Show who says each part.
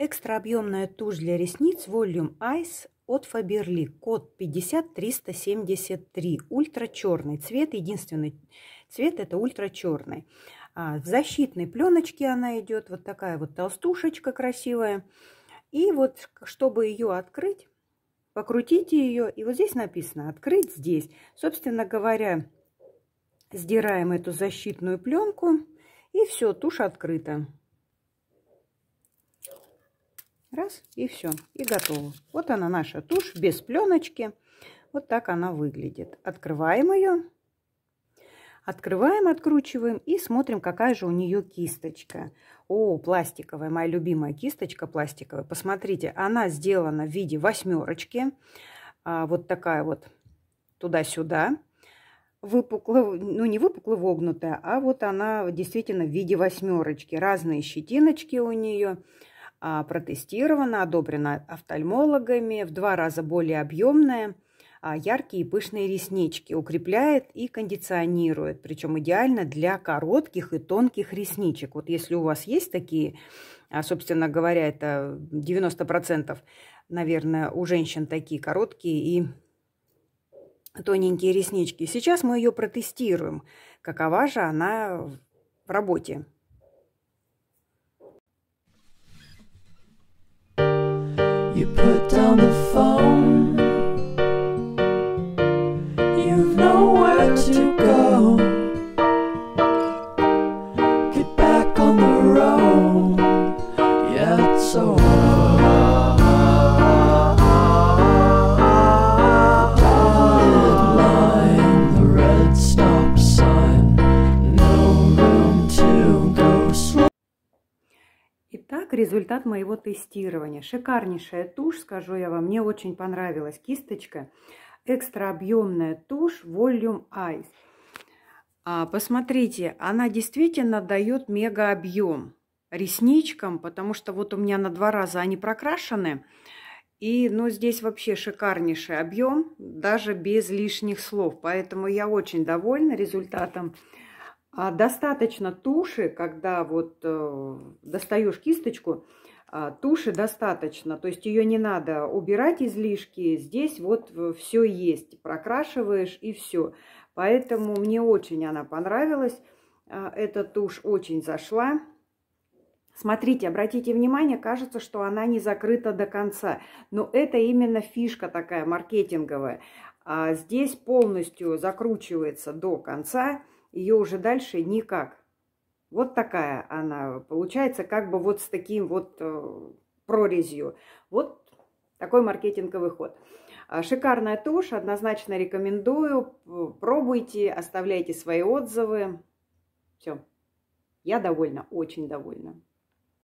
Speaker 1: Экстраобъемная тушь для ресниц Volume Eyes от Faberlic, код 50373, ультра-черный цвет, единственный цвет это ультрачерный. А в защитной пленочке она идет, вот такая вот толстушечка красивая. И вот, чтобы ее открыть, покрутите ее, и вот здесь написано «Открыть здесь». Собственно говоря, сдираем эту защитную пленку, и все, тушь открыта. Раз, и все. И готово. Вот она наша тушь без пленочки. Вот так она выглядит. Открываем ее. Открываем, откручиваем и смотрим, какая же у нее кисточка. О, пластиковая, моя любимая кисточка пластиковая. Посмотрите, она сделана в виде восьмерочки. А, вот такая вот туда-сюда. Выпукло, ну не выпукло вогнутая, а вот она действительно в виде восьмерочки. Разные щетиночки у нее. А, протестирована, одобрена офтальмологами, в два раза более объемная, а, яркие и пышные реснички, укрепляет и кондиционирует, причем идеально для коротких и тонких ресничек. Вот если у вас есть такие, а, собственно говоря, это 90%, наверное, у женщин такие короткие и тоненькие реснички. Сейчас мы ее протестируем, какова же она в работе. nowhere to go. Get back on the road, yeah, it's so Итак, результат моего тестирования. Шикарнейшая тушь, скажу я вам, мне очень понравилась кисточка. Экстраобъемная объемная тушь Volume Eyes. А, посмотрите, она действительно дает мега объем ресничкам, потому что вот у меня на два раза они прокрашены. И, ну, здесь вообще шикарнейший объем, даже без лишних слов. Поэтому я очень довольна результатом. А достаточно туши, когда вот э, достаешь кисточку, а, туши достаточно, то есть ее не надо убирать излишки, здесь вот э, все есть, прокрашиваешь и все. Поэтому мне очень она понравилась, а, эта тушь очень зашла. Смотрите, обратите внимание, кажется, что она не закрыта до конца, но это именно фишка такая маркетинговая. А здесь полностью закручивается до конца, ее уже дальше никак. Вот такая она получается, как бы вот с таким вот э, прорезью. Вот такой маркетинговый ход. А, шикарная тушь, однозначно рекомендую. Пробуйте, оставляйте свои отзывы. Все. Я довольна, очень довольна.